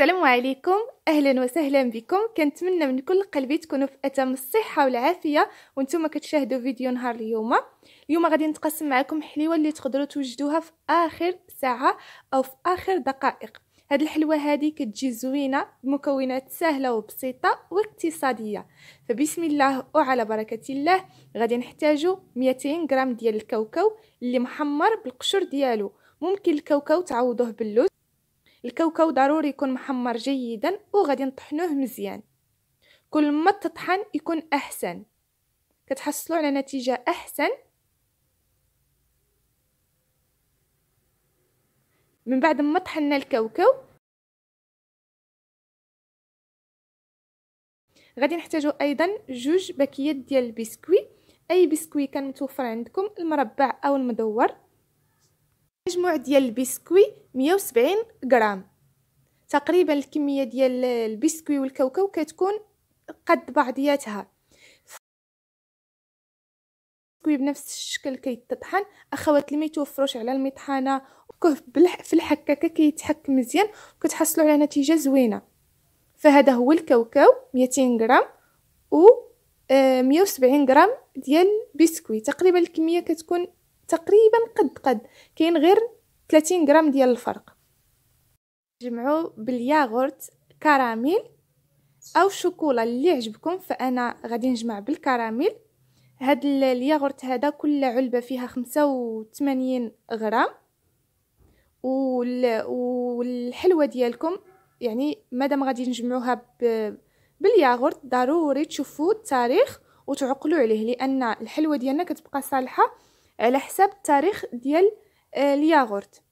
السلام عليكم اهلا وسهلا بكم كنتمنى من كل قلبي تكونوا في اتم الصحه والعافيه وانتم كتشاهدوا فيديو نهار اليوم اليوم غادي نتقاسم معكم حليوه اللي تقدروا توجدوها في اخر ساعه او في اخر دقائق هاد الحلوه هادي كتجي زوينه بمكونات سهله وبسيطه واقتصاديه فبسم الله وعلى بركه الله غادي نحتاجو 200 غرام ديال الكاوكاو اللي محمر بالقشر ديالو ممكن الكاوكاو تعوضوه باللوز الكاوكاو ضروري يكون محمر جيدا وغادي نطحنوه مزيان كل ما تطحن يكون احسن كتحصلوا على نتيجه احسن من بعد ما طحنا الكاوكاو غادي نحتاجو ايضا جوج باكيات ديال البسكوي اي بسكوي كان متوفر عندكم المربع او المدور مجموع ديال البسكوي 170 غرام تقريبا الكميه ديال البسكوي والكاوكاو كتكون قد بعضياتها البسكوي بنفس الشكل كيتطحن اخوات اللي ما يتوفروش على المطحنه وكه في الحكاكه كيتحك مزيان وكتحصلوا على نتيجه زوينه فهذا هو الكاوكاو 200 غرام و 170 آه، غرام ديال البسكوي تقريبا الكميه كتكون تقريبا قد قد كاين غير 30 غرام ديال الفرق جمعوا بالياغورت كراميل او شوكولا اللي عجبكم فانا غادي نجمع بالكراميل هاد الياغورت هذا كل علبه فيها 85 غرام والحلوه ديالكم يعني مادام غادي نجمعوها بالياغورت ضروري تشوفوا التاريخ وتعقلوا عليه لان الحلوه ديالنا كتبقى صالحه على حساب التاريخ ديال آه، الياغورت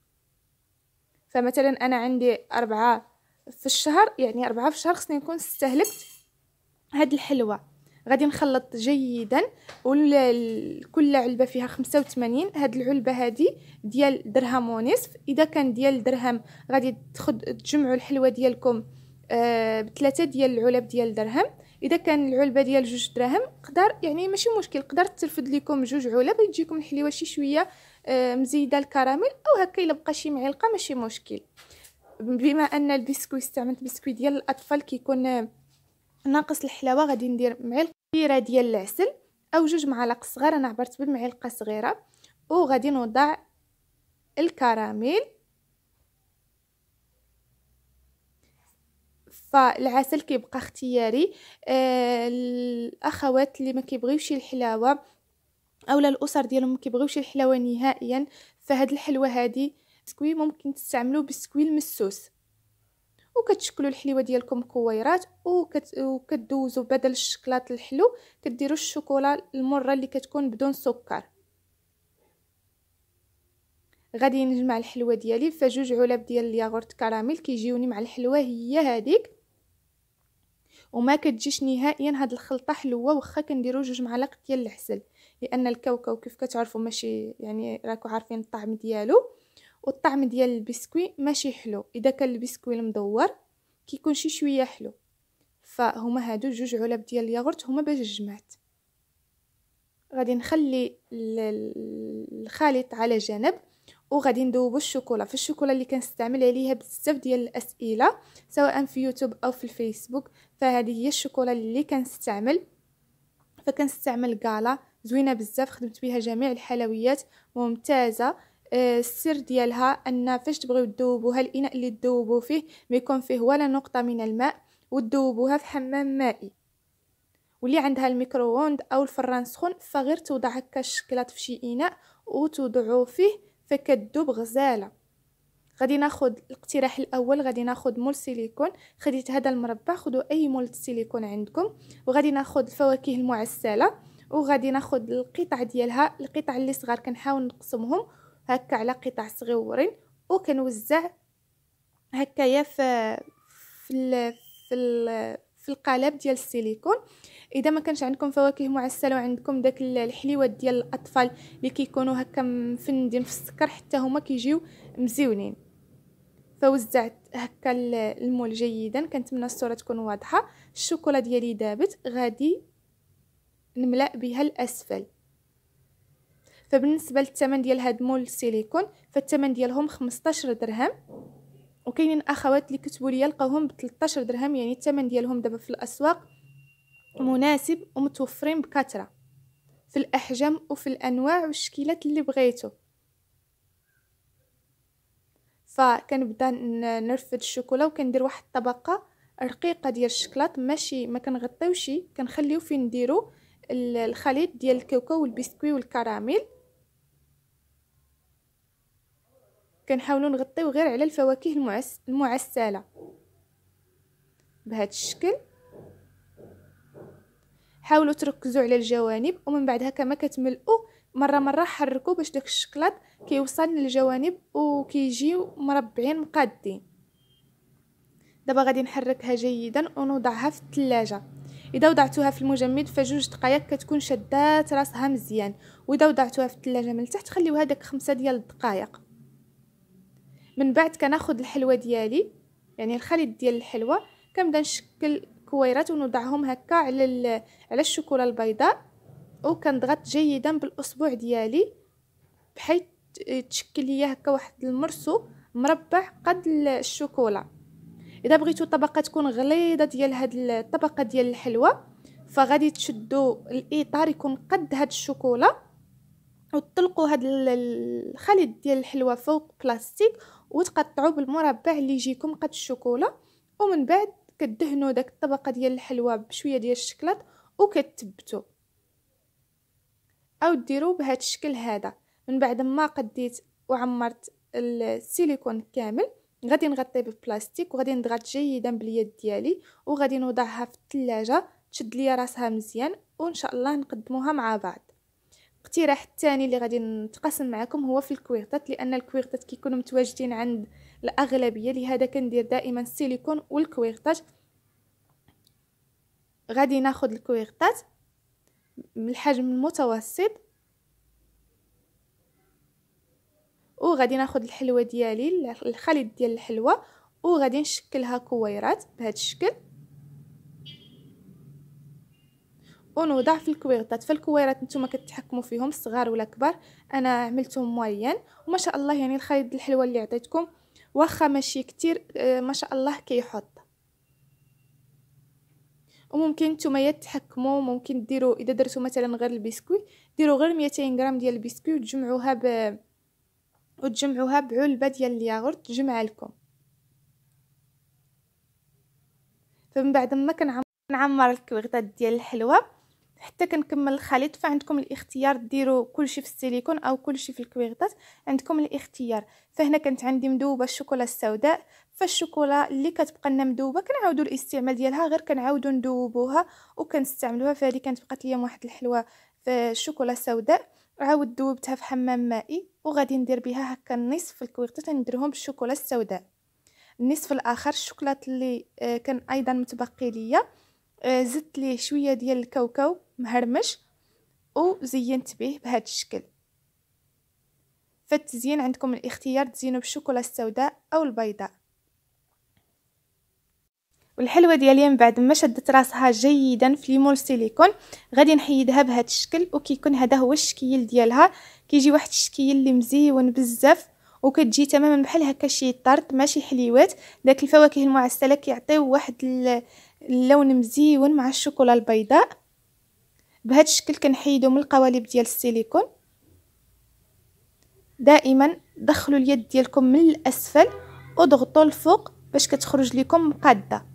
فمثلا انا عندي أربعة في الشهر يعني أربعة في الشهر خصني نكون استهلكت هاد الحلوى غادي نخلط جيدا وكل علبه فيها خمسة وثمانين هاد العلبه هادي ديال درهم ونصف اذا كان ديال درهم غادي تخد تجمعوا الحلوى ديالكم آه بثلاثه ديال العلب ديال درهم اذا كان العلبه ديال جوج دراهم قدر يعني ماشي مشكل قدرت ترفد لكم جوج علب يجيكم الحليوه شي شويه مزيده الكراميل او هكا الا بقى شي معلقه ماشي مشكل بما ان البسكوي استعملت بسكوي ديال الاطفال كيكون ناقص الحلاوه غادي ندير معلقه كبيره ديال العسل او جوج معالق صغار انا عبرت بمعلقه صغيره وغادي نوضع الكراميل فالعسل كيبقى اختياري آه، الاخوات اللي ما كيبغيوش الحلاوه اولا الاسر ديالهم ما كيبغيوش الحلاوه نهائيا فهاد الحلوه هادي بسكوي ممكن تستعملوا بسكوي المسوس وكتشكلوا الحلوه ديالكم كويرات وكت... وكدوزوا بدل الشكلاط الحلو كديروا الشوكولا المره اللي كتكون بدون سكر غادي نجمع الحلوه ديالي فجوج علب ديال الياغورت كراميل كيجيوني مع الحلوه هي هذيك وما كتجيش نهائيا هاد الخلطه حلوه واخا كنديرو جوج معالق ديال العسل لان الكاوكاو كيف كتعرفوا ماشي يعني راكو عارفين الطعم ديالو والطعم ديال البسكوي ماشي حلو اذا كان البسكوي المدور كيكون شي شويه حلو فهما هادو جوج علب ديال الياغورت هما باش جمعت غادي نخلي الخليط على جنب وغادي ندوبو الشوكولا في الشوكولا اللي كنستعمل عليها بزاف ديال الاسئله سواء في يوتيوب او في الفيسبوك فهذه هي الشوكولا اللي كنستعمل فكنستعمل كالا زوينه بزاف خدمت بها جميع الحلويات ممتازه آه، السر ديالها ان فاش تبغيو تذوبوها الاناء اللي تذوبوا فيه ما يكون فيه ولا نقطه من الماء وتذوبوها في حمام مائي واللي عندها الميكرووند او الفران سخون فغير توضع هكا الشكلاط في شي اناء وتوضعو فيه فكتذوب غزاله غادي ناخد الاقتراح الاول غادي ناخد مول سيليكون خديت هذا المربع خدوا اي مول سيليكون عندكم وغادي ناخد الفواكه المعسله وغادي ناخد القطع ديالها القطع اللي صغار كنحاول نقسمهم هكا على قطع صغيورين وكنوزع هكايا يا في في في القالب ديال السيليكون اذا ما كانش عندكم فواكه معسله وعندكم داك الحليوات ديال الاطفال اللي كيكونوا هكا مفندين في السكر حتى هما كيجيو مزيونين فوزعت هكا المول جيدا كنتمنى الصوره تكون واضحه الشوكولا ديالي دابت غادي نملا بها الاسفل فبالنسبه للثمن ديال هاد مول السيليكون فالثمن ديالهم 15 درهم وكاينين اخوات اللي كتبوا لي لقاوهم ب 13 درهم يعني الثمن ديالهم دابا في الاسواق مناسب ومتوفرين بكثره في الاحجام وفي الانواع والشكيلات اللي بغيتو فكنبدا نرفد الشوكولا وكندير واحد الطبقه رقيقه ديال الشكلاط ماشي ما كنغطيوش كنخليو فين نديرو الخليط ديال الكاوكاو والبسكوي والكراميل كنحاولوا نغطيو غير على الفواكه المعس... المعسله بهذا الشكل حاولوا تركزوا على الجوانب ومن بعد هكا ما كتملؤوا مره مره حركوا باش داك الشكلاط كيوصل للجوانب وكيجيو مربعين مقادين دابا غادي نحركها جيدا ونوضعها في الثلاجه اذا وضعتوها في المجمد فجوج دقائق كتكون شدات راسها مزيان واذا وضعتوها في الثلاجه من التحت خليوها داك خمسة ديال الدقائق من بعد كناخد الحلوه ديالي يعني الخليط ديال الحلوه كنبدا نشكل كويرات ونوضعهم هكا على على الشوكولا البيضاء وكنضغط جيدا بالاصبع ديالي بحيث تشكل ليا هكا واحد المرسو مربع قد الشوكولا اذا بغيتو طبقه تكون غليظه ديال هاد الطبقه ديال الحلوه فغادي تشدو الاطار يكون قد هاد الشوكولا وتطلقوا هاد الخليط ديال الحلوه فوق بلاستيك وتقطعوا بالمربع اللي يجيكم قد الشوكولا ومن بعد كدهنوا داك الطبقه ديال الحلوى بشويه ديال الشكلاط وكتثبتوا او ديروا بهذا الشكل هذا من بعد ما قديت وعمرت السيليكون كامل غادي نغطي بالبلاستيك وغادي نضغط جيدا باليد ديالي وغادي نوضعها في الثلاجه تشد ليا راسها مزيان وان شاء الله نقدموها مع بعض الاقتراح الثاني اللي غادي نتقاسم معكم هو في الكويرتات لان الكويرتات كيكونوا متواجدين عند الاغلبيه لهذا كندير دائما السيليكون والكويرتات غادي ناخذ الكويرتات من الحجم المتوسط وغادي ناخذ الحلوه ديالي الخليط ديال الحلوه وغادي نشكلها كويرات بهذا الشكل ونوضع في الكويرتات فالكويرات نتوما كتحكموا فيهم صغار ولا كبار انا عملتهم موليان وما شاء الله يعني الخليط الحلوه اللي عطيتكم واخا ماشي كتير آه، ما شاء الله كيحط وممكن نتوما تحكموا ممكن ديروا اذا درتوا مثلا غير البسكوي ديروا غير 200 غرام ديال البسكوي وتجمعوها ب وتجمعوها بعلبه ديال الياغورت تجمع لكم فمن بعد ما كنعمر الكويغطات ديال الحلوه حتى كنكمل الخليط فعندكم الاختيار ديروا كلشي في السيليكون او كلشي في الكويغطات عندكم الاختيار فهنا كانت عندي مذوبه الشوكولا السوداء فالشوكولا اللي كتبقى لنا مذوبه كنعاودوا الاستعمال ديالها غير كنعاودوا ندوبوها وكنستعملوها فهذه كانت بقات لي واحد الحلوه في الشوكولا سوداء عاود دوبتها في حمام مائي وغادي ندير بها هكا النصف الكويغطات نديرهم بالشوكولا السوداء النصف الاخر الشوكولات اللي آه، كان ايضا متبقي ليا آه، زدت ليه شويه ديال الكاوكاو مهرمش وزينت به بهذا الشكل فالتزيين عندكم الاختيار تزينوا بالشوكولا السوداء او البيضاء والحلوه ديالي من بعد ما شدت راسها جيدا في ليمون سيليكون غادي نحيدها بهذا الشكل وكيكون هذا هو الشكيل ديالها كيجي واحد الشكيل اللي مزيون بزاف وكتجي تماما بحال هكا شي طرط ماشي حليوات داك الفواكه المعسله كيعطيو واحد اللون مزيون مع الشوكولا البيضاء بهذا الشكل كنحيدو من القوالب ديال السيليكون دائما دخلوا اليد ديالكم من الاسفل وضغطوا الفوق باش كتخرج لكم مقاده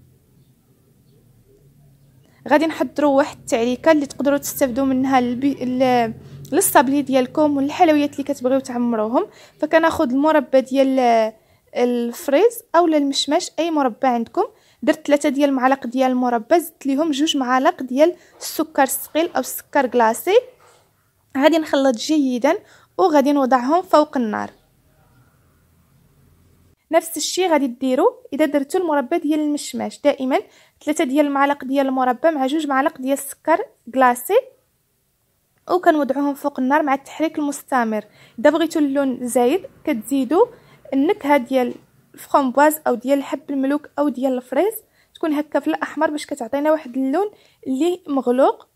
غادي نحضروا واحد التعريكه اللي تقدروا تستافدوا منها البي... للصابلي ديالكم والحلويات اللي كتبغيو تعمروهم فكناخذ المربى ديال آه، الفريز اولا المشماش اي مربى عندكم درت ثلاثة ديال المعالق ديال المربى زدت ليهم جوج معالق ديال السكر الثقيل او السكر كلاصي غادي نخلط جيدا وغادي نوضعهم فوق النار نفس الشيء غادي ديروا اذا درتوا المربى ديال المشماش دائما ثلاثة ديال المعالق ديال المربى مع جوج معالق ديال السكر كلاصي وكنوضعوهم فوق النار مع التحريك المستمر اذا بغيتوا اللون زايد كتزيدوا النكهه ديال الفرومبواز او ديال حب الملوك او ديال الفريز تكون هكا في الاحمر باش كتعطينا واحد اللون اللي مغلوق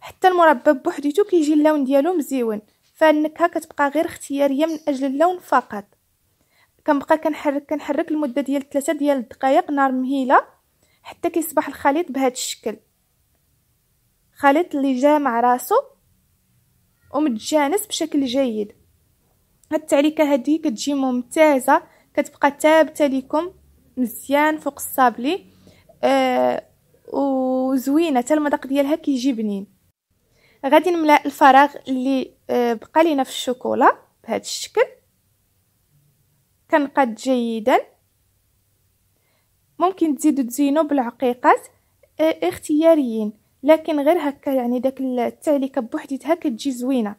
حتى المربى بوحديتو كيجي اللون ديالو مزيون فالنكهه كتبقى غير اختياريه من اجل اللون فقط كنبقى كنحرك كنحرك المده ديال 3 ديال الدقائق نار مهيله حتى كيصبح الخليط بهذا الشكل خليط اللي جا مع راسو ومتجانس بشكل جيد هاد التعليكه هذه كتجي ممتازه كتبقى ثابته لكم مزيان فوق الصابلي آه وزوينه حتى المذاق ديالها كيجي بنين غادي نملا الفراغ اللي آه بقى لينا في الشوكولا بهذا الشكل كنقاد جيدا ممكن تزيدوا تزينوا بالعقيقات آه اختياريين لكن غير هكا يعني داك التعليكه بوحديتها كتجي زوينه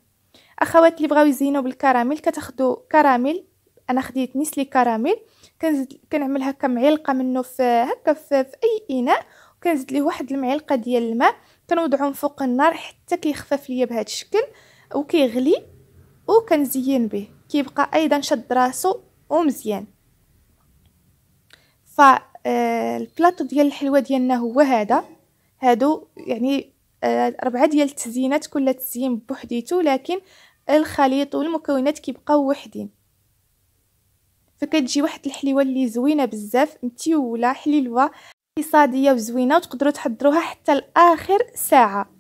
اخوات اللي بغاو يزينوا بالكراميل كتاخذوا كراميل انا خديت نسلي كراميل كنزيد كنعمل هكا معلقه منه في هكا في, في اي اناء وكنزيد ليه واحد المعلقه ديال الماء كنوضعهم فوق النار حتى كيخفف ليا بهذا الشكل وكيغلي وكنزين به كيبقى ايضا شد راسو ومزيان ف آه، البلاطو ديال الحلوه ديالنا هو هذا هادو يعني آه، ربعه ديال التزيينات كل تزيين بوحديتو لكن الخليط والمكونات كيبقاو وحدين فكتجي واحد الحليوه اللي زوينه بزاف متيوله حليوه اقتصاديه وزوينه وتقدروا تحضروها حتى لاخر ساعه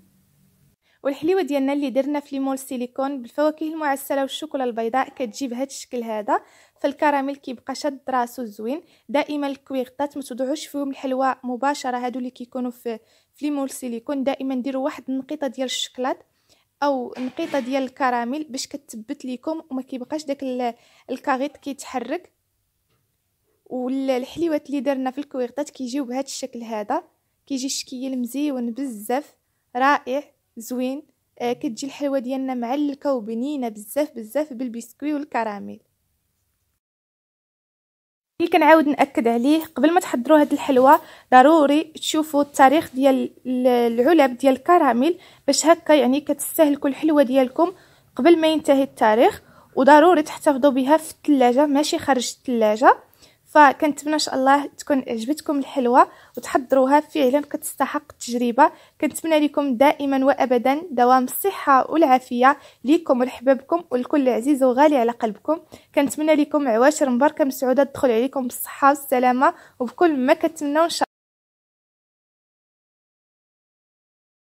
والحليوه ديالنا اللي درنا في ليمون سيليكون بالفواكه المعسله والشوكولا البيضاء كتجي بهذا الشكل هذا فالكراميل كيبقى شاد راسو زوين دائما الكويغطات ما تضعوش فيهم الحلوى مباشره هادو اللي كيكونوا في في ليمون سيليكون دائما ديروا واحد النقيطه ديال الشكلاط او نقيطه ديال الكراميل باش كتثبت ليكم وما كيبقاش داك الكاغيط كيتحرك والحليوات اللي درنا في الكويغطات كيجيو بهذا الشكل هذا كيجي الشكل مزيون بزاف رائع زوين آه، كتجي الحلوه ديالنا معلكه وبنينه بزاف بزاف بالبسكوي والكراميل اللي كنعاود ناكد عليه قبل ما تحضروا هاد الحلوه ضروري تشوفوا التاريخ ديال العلب ديال الكراميل باش هكا يعني كتستهلكوا الحلوه ديالكم قبل ما ينتهي التاريخ وضروري تحتفظوا بها في الثلاجه ماشي خارج الثلاجه فكنتمنى ان شاء الله تكون عجبتكم الحلوه وتحضروها فعلا كتستحق التجربه كنتمنى لكم دائما وابدا دوام الصحه والعافيه ليكم ولحبابكم ولكل عزيز وغالي على قلبكم كنتمنى لكم عواشر مباركه مسعوده تدخل عليكم بالصحه والسلامه وبكل ما كتمنوا ان شاء